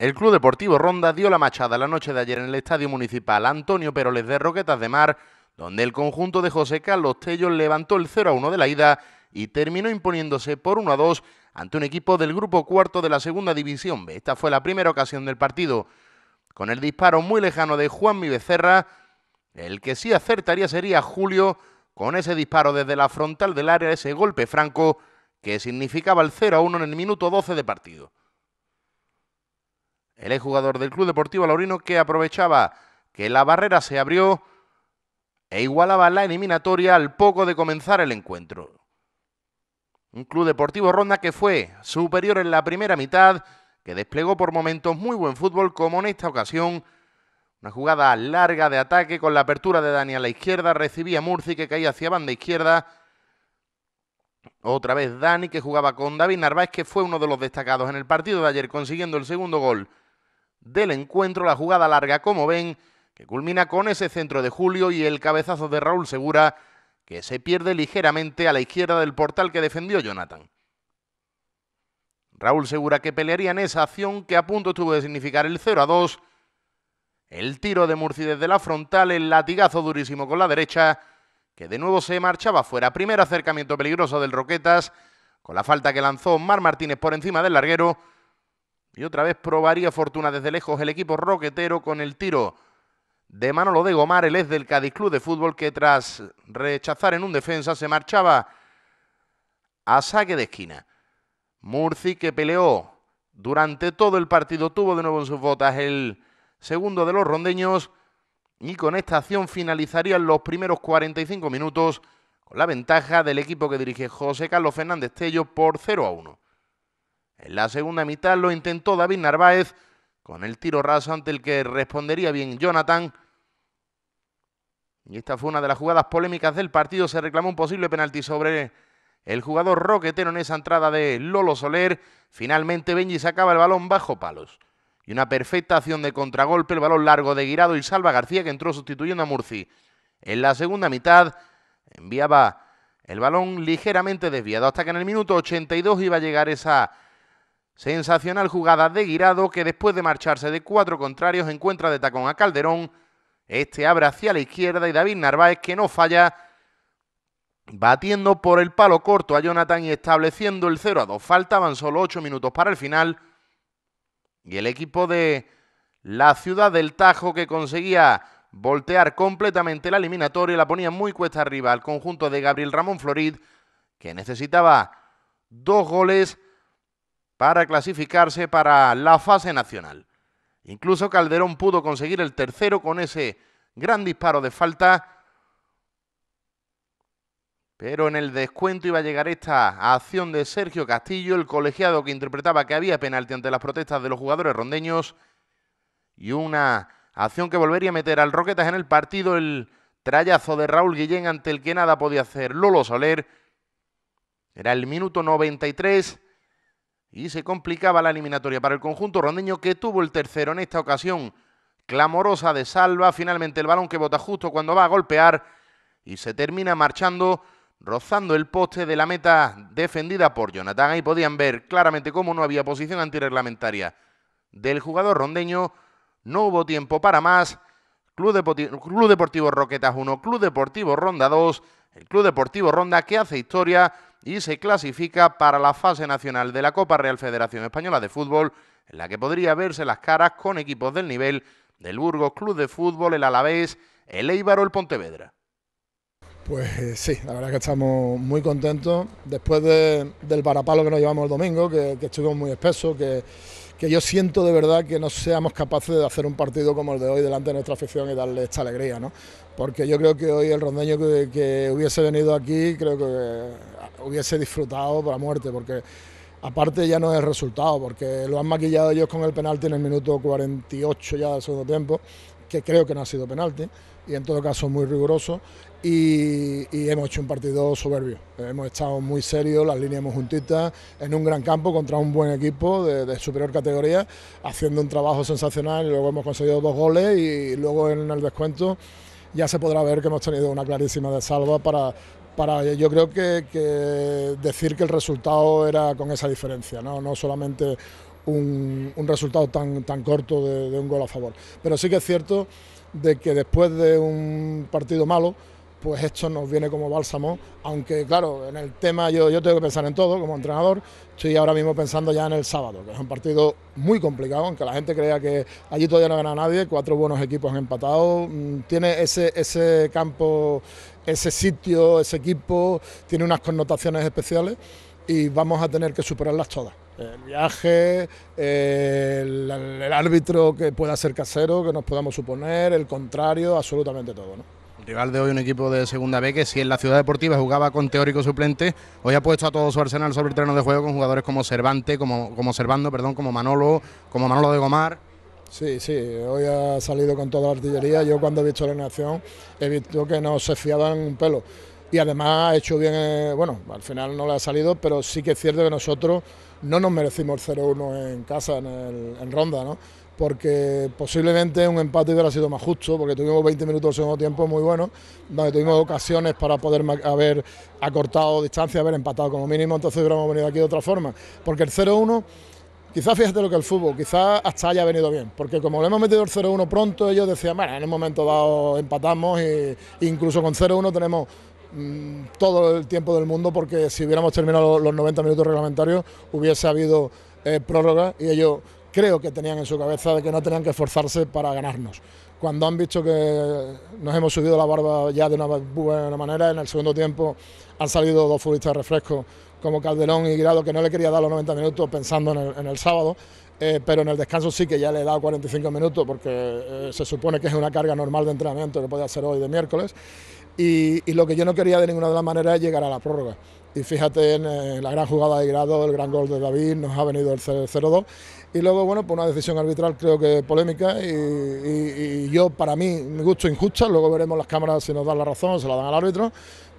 El Club Deportivo Ronda dio la machada la noche de ayer en el Estadio Municipal Antonio Peroles de Roquetas de Mar, donde el conjunto de José Carlos Tellos levantó el 0 a 1 de la ida y terminó imponiéndose por 1 a 2 ante un equipo del grupo cuarto de la segunda división B. Esta fue la primera ocasión del partido. Con el disparo muy lejano de Juan Becerra, el que sí acertaría sería Julio con ese disparo desde la frontal del área, ese golpe franco que significaba el 0 a 1 en el minuto 12 de partido el jugador del Club Deportivo Laurino que aprovechaba que la barrera se abrió e igualaba la eliminatoria al poco de comenzar el encuentro. Un Club Deportivo Ronda que fue superior en la primera mitad, que desplegó por momentos muy buen fútbol como en esta ocasión. Una jugada larga de ataque con la apertura de Dani a la izquierda, recibía Murci que caía hacia banda izquierda. Otra vez Dani que jugaba con David Narváez que fue uno de los destacados en el partido de ayer consiguiendo el segundo gol del encuentro, la jugada larga, como ven, que culmina con ese centro de Julio y el cabezazo de Raúl Segura, que se pierde ligeramente a la izquierda del portal que defendió Jonathan. Raúl Segura que pelearía en esa acción que a punto tuvo de significar el 0 a 2. El tiro de Murci de la frontal, el latigazo durísimo con la derecha, que de nuevo se marchaba fuera. Primer acercamiento peligroso del Roquetas, con la falta que lanzó Mar Martínez por encima del larguero. Y otra vez probaría fortuna desde lejos el equipo roquetero con el tiro de Manolo de Gomar, el ex del Cádiz Club de Fútbol, que tras rechazar en un defensa se marchaba a saque de esquina. Murci que peleó durante todo el partido, tuvo de nuevo en sus botas el segundo de los rondeños y con esta acción finalizarían los primeros 45 minutos con la ventaja del equipo que dirige José Carlos Fernández Tello por 0 a 1. En la segunda mitad lo intentó David Narváez con el tiro raso ante el que respondería bien Jonathan. Y esta fue una de las jugadas polémicas del partido. Se reclamó un posible penalti sobre el jugador roquetero en esa entrada de Lolo Soler. Finalmente Benji sacaba el balón bajo palos. Y una perfecta acción de contragolpe, el balón largo de Guirado y Salva García que entró sustituyendo a Murci. En la segunda mitad enviaba el balón ligeramente desviado hasta que en el minuto 82 iba a llegar esa Sensacional jugada de Guirado que después de marcharse de cuatro contrarios encuentra de tacón a Calderón. Este abre hacia la izquierda y David Narváez que no falla. Batiendo por el palo corto a Jonathan y estableciendo el 0 a 2. Faltaban solo 8 minutos para el final. Y el equipo de la ciudad del Tajo que conseguía voltear completamente la eliminatoria la ponía muy cuesta arriba al conjunto de Gabriel Ramón Florid que necesitaba dos goles para clasificarse para la fase nacional. Incluso Calderón pudo conseguir el tercero con ese gran disparo de falta, pero en el descuento iba a llegar esta acción de Sergio Castillo, el colegiado que interpretaba que había penalti ante las protestas de los jugadores rondeños, y una acción que volvería a meter al Roquetas en el partido, el trayazo de Raúl Guillén ante el que nada podía hacer Lolo Soler. Era el minuto 93 y se complicaba la eliminatoria para el conjunto rondeño que tuvo el tercero en esta ocasión. Clamorosa de salva, finalmente el balón que bota justo cuando va a golpear y se termina marchando rozando el poste de la meta defendida por Jonathan. Ahí podían ver claramente cómo no había posición antirreglamentaria del jugador rondeño. No hubo tiempo para más. Club, Deportivo, Club Deportivo Roquetas 1, Club Deportivo Ronda 2, el Club Deportivo Ronda que hace historia y se clasifica para la fase nacional de la Copa Real Federación Española de Fútbol, en la que podría verse las caras con equipos del nivel del Burgos Club de Fútbol, el Alavés, el Eibar el Pontevedra. Pues eh, sí, la verdad que estamos muy contentos. Después del parapalo que nos llevamos el domingo, que, que estuvimos muy espesos, que, que, yo siento de verdad que no seamos capaces de hacer un partido como el de hoy delante de nuestra afición y darle esta alegría, ¿no? Porque yo creo que hoy el rondeño que, hubiese venido aquí, creo que eh, hubiese disfrutado para muerte, porque aparte ya no es el resultado, porque lo han maquillado ellos con el penalti en el minuto 48 ya del segundo tiempo que creo que no ha sido penalti y en todo caso muy riguroso y, hemos hecho un partido soberbio. Hemos estado muy serios, las líneas muy juntitas, en un gran campo contra un buen equipo de, superior categoría, haciendo un trabajo sensacional y luego hemos conseguido dos goles y luego en el descuento ya se podrá ver que hemos tenido una clarísima de salva para... Para, yo creo que, decir que el resultado era con esa diferencia, no, no solamente un, resultado tan, corto de, un gol a favor. Pero sí que es cierto de que después de un partido malo, pues esto nos viene como bálsamo, aunque claro, en el tema yo, yo tengo que pensar en todo como entrenador, estoy ahora mismo pensando ya en el sábado, que es un partido muy complicado, aunque la gente crea que allí todavía no gana nadie, cuatro buenos equipos empatados mm, tiene ese, ese campo, ese sitio, ese equipo, tiene unas connotaciones especiales y vamos a tener que superarlas todas el viaje, el, árbitro que pueda ser casero, que nos podamos suponer, el contrario, absolutamente todo. ¿no? El rival de hoy, un equipo de segunda B que si en la ciudad deportiva jugaba con teórico suplente, hoy ha puesto a todo su arsenal sobre el terreno de juego con jugadores como Cervante, como, como Servando, perdón, como Manolo, como Manolo de Gomar. Sí, sí, hoy ha salido con toda la artillería. Yo cuando he visto la nación he visto que no se fiaban un pelo y además ha hecho bien, eh, bueno, al final no le ha salido, pero sí que es cierto que nosotros no nos merecimos el 0-1 en casa, en, ronda, ¿no? porque posiblemente un empate hubiera sido más justo, porque tuvimos 20 minutos del segundo tiempo muy buenos, donde tuvimos ocasiones para poder haber acortado distancia, haber empatado como mínimo, entonces hubiéramos venido aquí de otra forma, porque el 0-1... Quizás fíjate lo que el fútbol, quizás hasta haya venido bien, porque como le hemos metido el 0-1 pronto, ellos decían, bueno, en un momento dado empatamos e incluso con 0-1 tenemos Mm, todo el tiempo del mundo porque si hubiéramos terminado los 90 minutos reglamentarios hubiese habido eh, prórroga y ellos creo que tenían en su cabeza de que no tenían que esforzarse para ganarnos. Cuando han visto que nos hemos subido la barba ya de una buena manera, en el segundo tiempo han salido dos futbolistas de refresco como Calderón y Grado, que no le quería dar los 90 minutos pensando en el, sábado, eh, pero en el descanso sí que ya le he dado 45 minutos porque eh, se supone que es una carga normal de entrenamiento que puede ser hoy de miércoles. Y, lo que yo no quería de ninguna de las maneras es llegar a la prórroga. Y fíjate en, la gran jugada de Grado, el gran gol de David, nos ha venido el 0-2. Y luego, bueno, pues una decisión arbitral creo que polémica y, yo, para mí, me gusto injusta, luego veremos las cámaras si nos dan la razón, o se la dan al árbitro,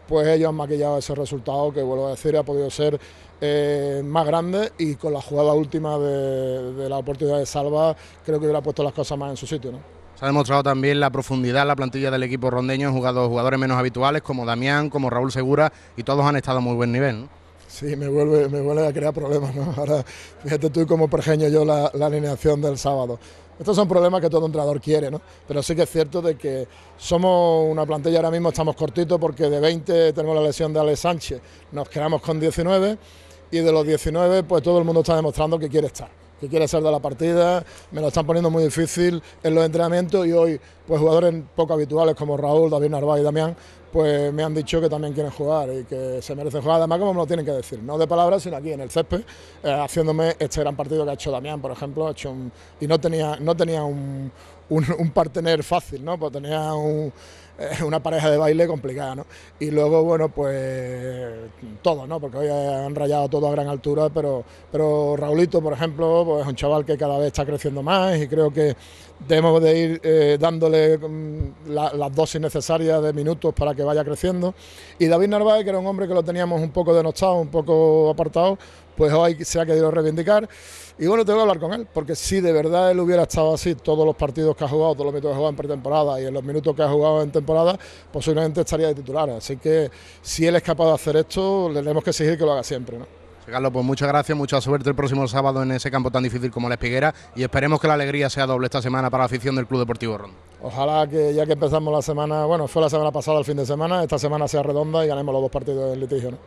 pues ellos han maquillado ese resultado que, vuelvo a decir, ha podido ser eh, más grande y con la jugada última de, la oportunidad de salva creo que hubiera puesto las cosas más en su sitio, ¿no? Se ha demostrado también la profundidad en la plantilla del equipo rondeño jugado jugadores menos habituales como Damián, como Raúl Segura y todos han estado a muy buen nivel. ¿no? Sí, me vuelve, me vuelve a crear problemas. Ahora, fíjate tú cómo pergeño yo la, alineación del sábado. Estos son problemas que todo entrenador quiere, ¿no? Pero sí que es cierto de que somos una plantilla, ahora mismo estamos cortitos porque de 20 tenemos la lesión de Ale Sánchez, nos quedamos con 19 y de los 19 pues todo el mundo está demostrando que quiere estar que quiere ser de la partida, me lo están poniendo muy difícil en los entrenamientos y hoy pues jugadores poco habituales como Raúl, David Narváez y Damián, pues me han dicho que también quieren jugar y que se merecen jugar, además como me lo tienen que decir, no de palabras, sino aquí en el césped, eh, haciéndome este gran partido que ha hecho Damián, por ejemplo, ha hecho y no tenía, no tenía un, un, un, partener fácil, ¿no? Pues tenía un, es una pareja de baile complicada, ¿no? Y luego, bueno, pues todo, ¿no? Porque hoy han rayado todo a gran altura, pero, pero Raulito, por ejemplo, pues es un chaval que cada vez está creciendo más y creo que debemos de ir eh, dándole mm, las dosis necesarias de minutos para que vaya creciendo. Y David Narváez, que era un hombre que lo teníamos un poco denostado, un poco apartado, pues hoy se ha querido reivindicar. Y bueno, tengo que hablar con él, porque si de verdad él hubiera estado así todos los partidos que ha jugado, todos los minutos que ha jugado en pretemporada y en los minutos que ha jugado en temporada, posiblemente estaría de titular. Así que si él es capaz de hacer esto, le tenemos que exigir que lo haga siempre. ¿no? Carlos, pues muchas gracias, mucha suerte el próximo sábado en ese campo tan difícil como la Espiguera y esperemos que la alegría sea doble esta semana para la afición del Club Deportivo Ron. Ojalá que ya que empezamos la semana, bueno, fue la semana pasada el fin de semana, esta semana sea redonda y ganemos los dos partidos del litigio. ¿no?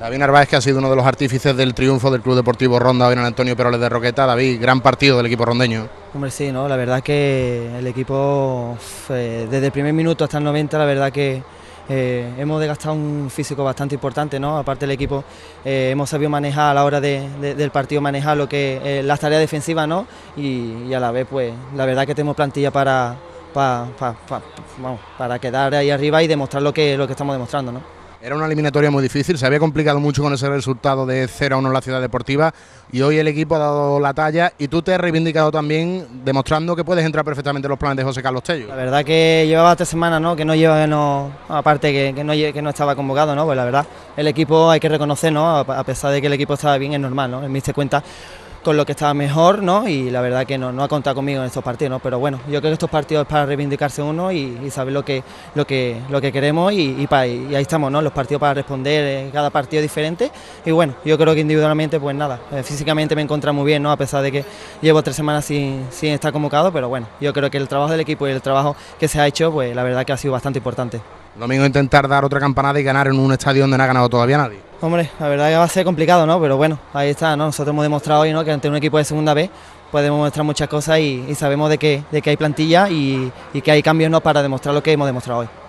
David Narváez, que ha sido uno de los artífices del triunfo del Club Deportivo Ronda hoy en Antonio Peroles de Roqueta. David, gran partido del equipo rondeño. Hombre, sí, ¿no? la verdad que el equipo, eh, desde el primer minuto hasta el 90, la verdad que eh, hemos desgastado un físico bastante importante, ¿no? aparte el equipo eh, hemos sabido manejar a la hora del partido, manejar lo que las tareas defensivas ¿no? Y, a la vez, pues la verdad que tenemos plantilla para, para, quedar ahí arriba y demostrar lo que, lo que estamos demostrando. ¿no? Era una eliminatoria muy difícil, se había complicado mucho con ese resultado de 0 a 1 en la Ciudad Deportiva y hoy el equipo ha dado la talla y tú te has reivindicado también demostrando que puedes entrar perfectamente en los planes de José Carlos Tello. La verdad que llevaba tres semanas, ¿no? Que no lleva, no, aparte que, que, no, que no estaba convocado, ¿no? Pues la verdad, el equipo hay que reconocer, ¿no? A pesar de que el equipo estaba bien, es normal, ¿no? mis te cuenta con lo que estaba mejor, ¿no? Y la verdad que no, ha contado conmigo en estos partidos, ¿no? Pero bueno, yo creo que estos partidos es para reivindicarse uno y, saber lo que, lo que, lo que queremos y, ahí estamos, ¿no? Los partidos para responder, eh, cada partido diferente. Y bueno, yo creo que individualmente, pues nada, eh, físicamente me encuentro muy bien, ¿no? A pesar de que llevo tres semanas sin, sin estar convocado, pero bueno, yo creo que el trabajo del equipo y el trabajo que se ha hecho, pues la verdad que ha sido bastante importante domingo intentar dar otra campanada y ganar en un estadio donde no ha ganado todavía nadie. Hombre, la verdad que va a ser complicado, ¿no? Pero bueno, ahí está, ¿no? Nosotros hemos demostrado hoy ¿no? que ante un equipo de segunda vez podemos mostrar muchas cosas y, sabemos de que, de hay plantilla y, y que hay cambios ¿no? para demostrar lo que hemos demostrado hoy.